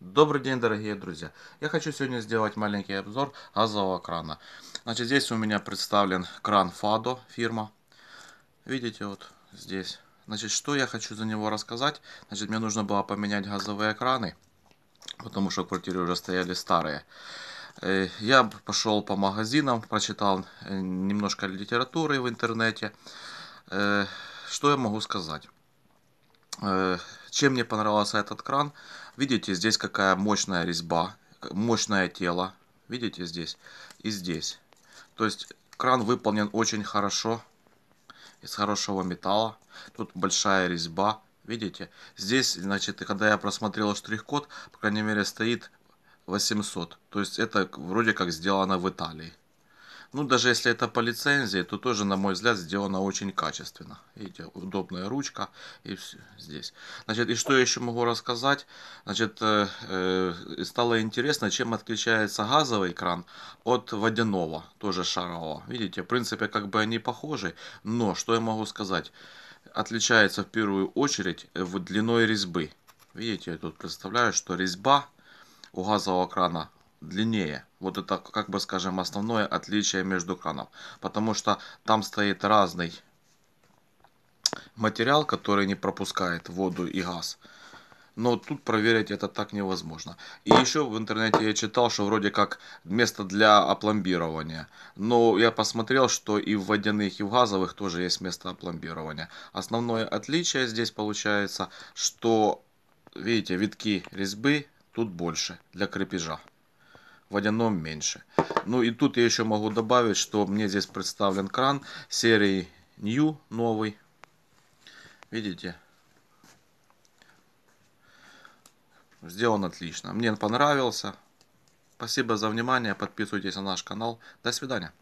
Добрый день, дорогие друзья! Я хочу сегодня сделать маленький обзор газового крана. Значит, здесь у меня представлен кран Fado фирма. Видите, вот здесь. Значит, что я хочу за него рассказать? Значит, мне нужно было поменять газовые краны, потому что в квартире уже стояли старые. Э, я пошел по магазинам, прочитал э, немножко литературы в интернете. Э, что я могу сказать? Э, чем мне понравился этот кран? Видите, здесь какая мощная резьба, мощное тело. Видите здесь и здесь. То есть кран выполнен очень хорошо, из хорошего металла. Тут большая резьба, видите. Здесь, значит, когда я просмотрел штрих-код, по крайней мере стоит 800. То есть это вроде как сделано в Италии. Ну, даже если это по лицензии, то тоже, на мой взгляд, сделано очень качественно. Видите, удобная ручка и все здесь. Значит, и что я еще могу рассказать? Значит, э, э, стало интересно, чем отличается газовый кран от водяного, тоже шарового. Видите, в принципе, как бы они похожи, но что я могу сказать? Отличается в первую очередь в длиной резьбы. Видите, я тут представляю, что резьба у газового крана длиннее. Вот это, как бы скажем, основное отличие между кранов. Потому что там стоит разный материал, который не пропускает воду и газ. Но тут проверить это так невозможно. И еще в интернете я читал, что вроде как место для опломбирования. Но я посмотрел, что и в водяных, и в газовых тоже есть место опломбирования. Основное отличие здесь получается, что, видите, витки резьбы тут больше для крепежа водяном меньше. Ну и тут я еще могу добавить, что мне здесь представлен кран серии New новый. Видите? Сделан отлично. Мне он понравился. Спасибо за внимание. Подписывайтесь на наш канал. До свидания.